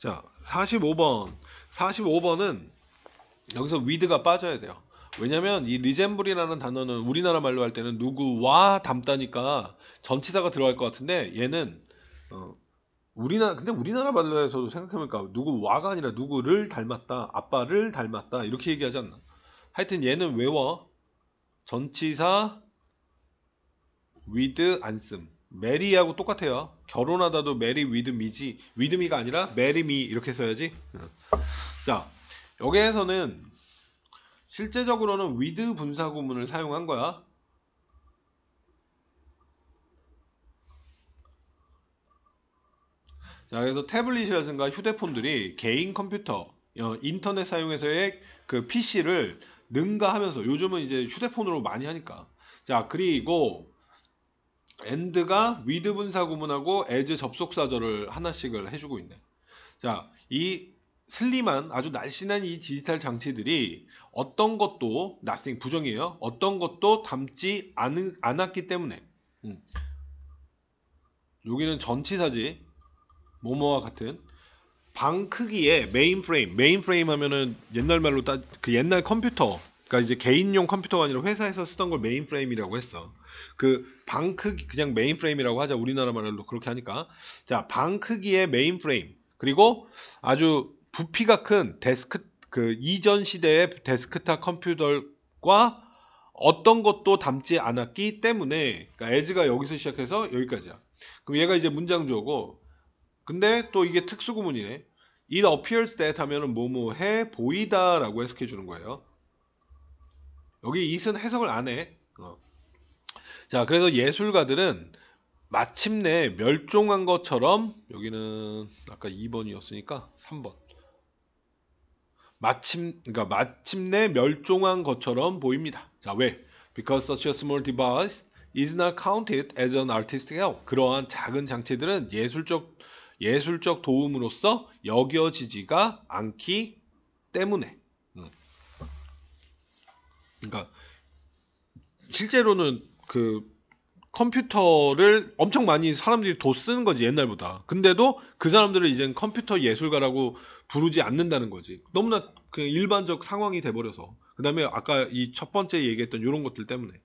자 45번 45번은 여기서 위드가 빠져야 돼요 왜냐면 이 리젠블이라는 단어는 우리나라 말로 할 때는 누구와 닮다니까 전치사가 들어갈 것 같은데 얘는 어, 우리나라 근데 우리나라 말로에서도 생각해보니까 누구와가 아니라 누구를 닮았다 아빠를 닮았다 이렇게 얘기하지 않나 하여튼 얘는 외워 전치사 with 안씀 메리하고 똑같아요. 결혼하다도 메리 위드 미지 위드 미가 아니라 메리 미 이렇게 써야지. 자 여기에서는 실제적으로는 위드 분사구문을 사용한 거야. 자 그래서 태블릿이라든가 휴대폰들이 개인 컴퓨터 어, 인터넷 사용에서의 그 PC를 능가하면서 요즘은 이제 휴대폰으로 많이 하니까 자 그리고 엔드가 위드 분사 구문하고 as 접속사절을 하나씩을 해주고 있네. 자, 이 슬림한 아주 날씬한 이 디지털 장치들이 어떤 것도 nothing 부정이에요. 어떤 것도 담지 않, 않았기 때문에 음. 여기는 전치사지 모모와 같은 방 크기의 메인 프레임 메인 프레임 하면은 옛날 말로 따, 그 옛날 컴퓨터 그러니까 이제 개인용 컴퓨터가 아니라 회사에서 쓰던 걸 메인프레임이라고 했어. 그 방 크기 그냥 메인프레임이라고 하자. 우리나라 말로 그렇게 하니까. 자, 방 크기의 메인프레임. 그리고 아주 부피가 큰 데스크 그 이전 시대의 데스크탑 컴퓨터과 어떤 것도 담지 않았기 때문에 그러니까 에즈가 여기서 시작해서 여기까지야. 그럼 얘가 이제 문장조고 근데 또 이게 특수구문이네. It appears that 하면은 뭐뭐해 보이다라고 해석해 주는 거예요. 여기 이은 해석을 안 해. 어. 자, 그래서 예술가들은 마침내 멸종한 것처럼 여기는 아까 2번이었으니까 3번. 마침 그러니까 마침내 멸종한 것처럼 보입니다. 자, 왜? Because such a small device is not counted as an artistic help. 그러한 작은 장치들은 예술적 예술적 도움으로서 여겨지지가 않기 때문에 그러니까 실제로는 그 컴퓨터를 엄청 많이 사람들이 더 쓰는 거지 옛날보다. 근데도 그 사람들을 이젠 컴퓨터 예술가라고 부르지 않는다는 거지. 너무나 그 일반적 상황이 돼버려서. 그 다음에 아까 이 첫 번째 얘기했던 이런 것들 때문에.